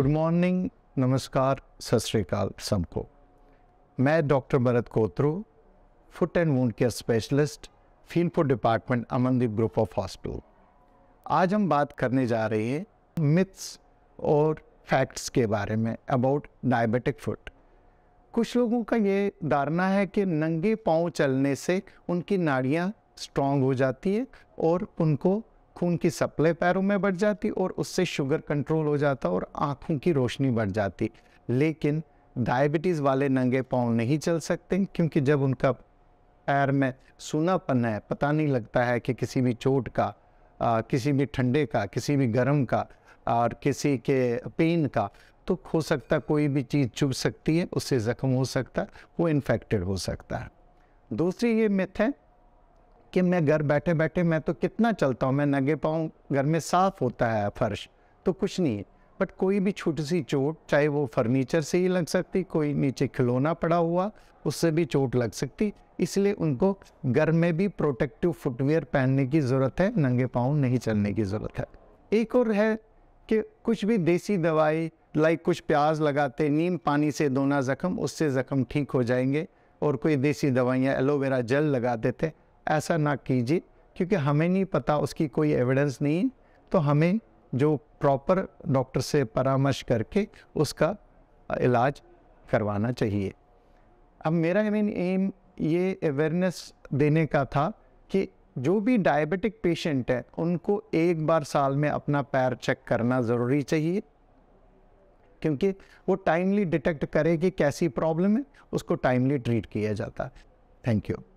good morning नमस्कार सत श्रीकाल सबको मैं doctor Bharat Kotru foot and wound care specialist फीनपुर department Amandeep group of hospital आज हम बात करने जा रहे हैं मिथ्स और फैक्ट्स के बारे में अबाउट डायबिटिक फुट कुछ लोगों का ये धारणा है कि नंगे पाँव चलने से उनकी नाड़ियाँ स्ट्रांग हो जाती है और उनको खून की सप्लाई पैरों में बढ़ जाती और उससे शुगर कंट्रोल हो जाता और आँखों की रोशनी बढ़ जाती लेकिन डायबिटीज़ वाले नंगे पाँव नहीं चल सकते क्योंकि जब उनका पैर में सूनापन है पता नहीं लगता है कि किसी भी चोट का आ, किसी भी ठंडे का किसी भी गर्म का और किसी के पेन का तो हो सकता कोई भी चीज़ चुभ सकती है उससे ज़ख्म हो सकता है वो इन्फेक्टेड हो सकता है दूसरी ये मिथ है कि मैं घर बैठे बैठे मैं तो कितना चलता हूँ मैं नंगे पाऊँ घर में साफ़ होता है फर्श तो कुछ नहीं है बट कोई भी छोटी सी चोट चाहे वो फर्नीचर से ही लग सकती कोई नीचे खिलौना पड़ा हुआ उससे भी चोट लग सकती इसलिए उनको घर में भी प्रोटेक्टिव फुटवेयर पहनने की ज़रूरत है नंगे पाँव नहीं चलने की ज़रूरत है एक और है कि कुछ भी देसी दवाई लाइक कुछ प्याज लगाते नीम पानी से दोना ज़ख्म उससे ज़ख्म ठीक हो जाएंगे और कोई देसी दवाइयाँ एलोवेरा जेल लगा देते ऐसा ना कीजिए क्योंकि हमें नहीं पता उसकी कोई एविडेंस नहीं तो हमें जो प्रॉपर डॉक्टर से परामर्श करके उसका इलाज करवाना चाहिए अब मेरा मेन एम ये अवेयरनेस देने का था कि जो भी डायबिटिक पेशेंट है उनको एक बार साल में अपना पैर चेक करना ज़रूरी चाहिए क्योंकि वो टाइमली डिटेक्ट करे कि कैसी प्रॉब्लम है उसको टाइमली ट्रीट किया जाता है थैंक यू